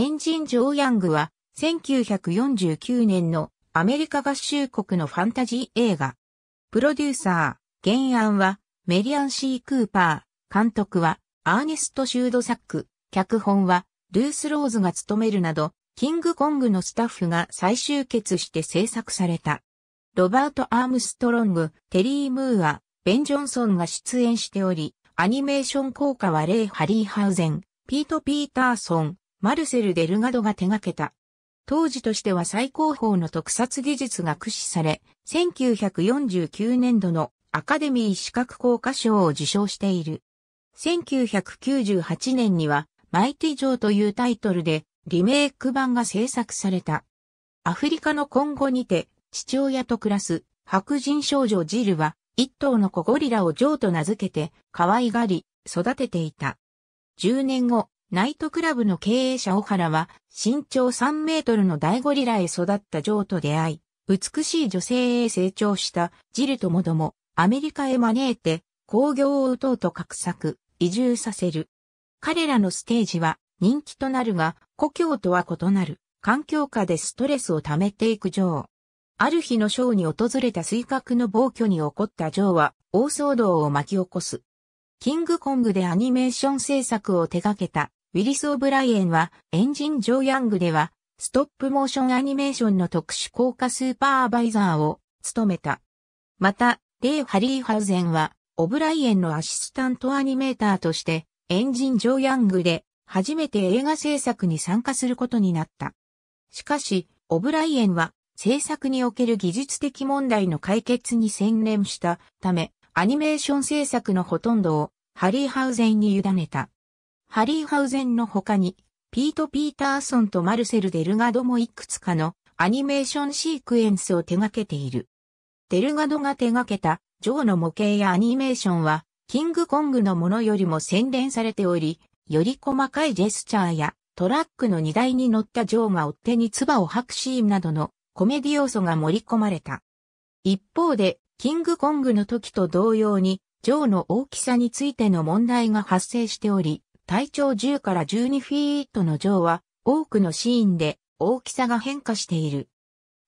エンジン・ジョー・ヤングは、1949年のアメリカ合衆国のファンタジー映画。プロデューサー、原案は、メリアン・シー・クーパー、監督は、アーネスト・シュードサック、脚本は、ルース・ローズが務めるなど、キングコングのスタッフが再集結して制作された。ロバート・アームストロング、テリー・ムーア、ベン・ジョンソンが出演しており、アニメーション効果はレイ・ハリーハウゼン、ピート・ピーターソン、マルセル・デルガドが手掛けた。当時としては最高峰の特撮技術が駆使され、1949年度のアカデミー資格効果賞を受賞している。1998年には、マイティ・ジョーというタイトルでリメイク版が制作された。アフリカの今後にて、父親と暮らす白人少女ジルは、一頭の子ゴリラをジョーと名付けて、可愛がり、育てていた。10年後、ナイトクラブの経営者小原は、身長3メートルの大ゴリラへ育ったジョーと出会い、美しい女性へ成長したジルともども、アメリカへ招いて、工業を打とうと画策、移住させる。彼らのステージは人気となるが、故郷とは異なる、環境下でストレスを溜めていくジョー。ある日のショーに訪れた水角の暴挙に起こったジョーは、大騒動を巻き起こす。キングコングでアニメーション制作を手掛けたウィリス・オブライエンは、エンジン・ジョー・ヤングでは、ストップモーションアニメーションの特殊効果スーパーアバイザーを務めた。また、レイ・ハリーハウゼンは、オブライエンのアシスタントアニメーターとして、エンジン・ジョー・ヤングで、初めて映画制作に参加することになった。しかし、オブライエンは、制作における技術的問題の解決に専念したため、アニメーション制作のほとんどをハリーハウゼンに委ねた。ハリーハウゼンの他に、ピート・ピーターソンとマルセル・デルガドもいくつかのアニメーションシークエンスを手掛けている。デルガドが手掛けたジョーの模型やアニメーションは、キングコングのものよりも洗練されており、より細かいジェスチャーやトラックの荷台に乗ったジョーが追手に唾を吐くシーンなどのコメディ要素が盛り込まれた。一方で、キングコングの時と同様に、ジョーの大きさについての問題が発生しており、体長10から12フィートのジョーは多くのシーンで大きさが変化している。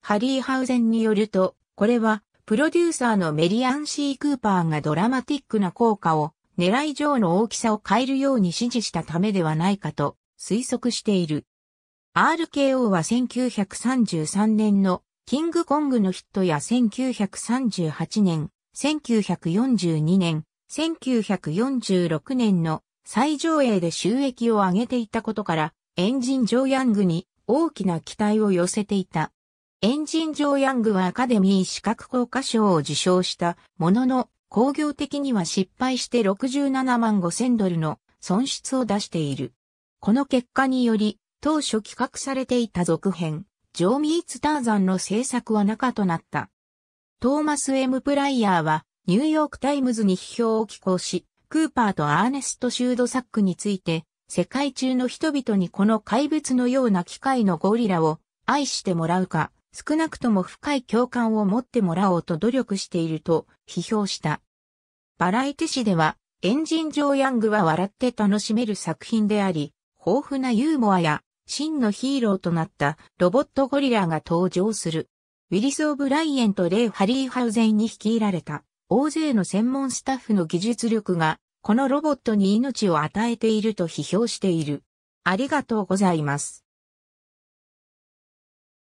ハリー・ハウゼンによると、これはプロデューサーのメリアン・シー・クーパーがドラマティックな効果を狙いーの大きさを変えるように指示したためではないかと推測している。RKO は1933年のキングコングのヒットや1938年、1942年、1946年の最上映で収益を上げていたことから、エンジン・ジョー・ヤングに大きな期待を寄せていた。エンジン・ジョー・ヤングはアカデミー資格効果賞を受賞したものの、工業的には失敗して67万5千ドルの損失を出している。この結果により、当初企画されていた続編、ジョー・ミーツ・ターザンの制作は中となった。トーマス・エム・プライヤーは、ニューヨーク・タイムズに批評を寄稿し、クーパーとアーネスト・シュードサックについて、世界中の人々にこの怪物のような機械のゴリラを愛してもらうか、少なくとも深い共感を持ってもらおうと努力していると批評した。バラエティ誌では、エンジン・ジョー・ヤングは笑って楽しめる作品であり、豊富なユーモアや真のヒーローとなったロボットゴリラが登場する。ウィリス・オブ・ライエンとレイ・ハリーハウゼンに率いられた。大勢の専門スタッフの技術力が、このロボットに命を与えていると批評している。ありがとうございます。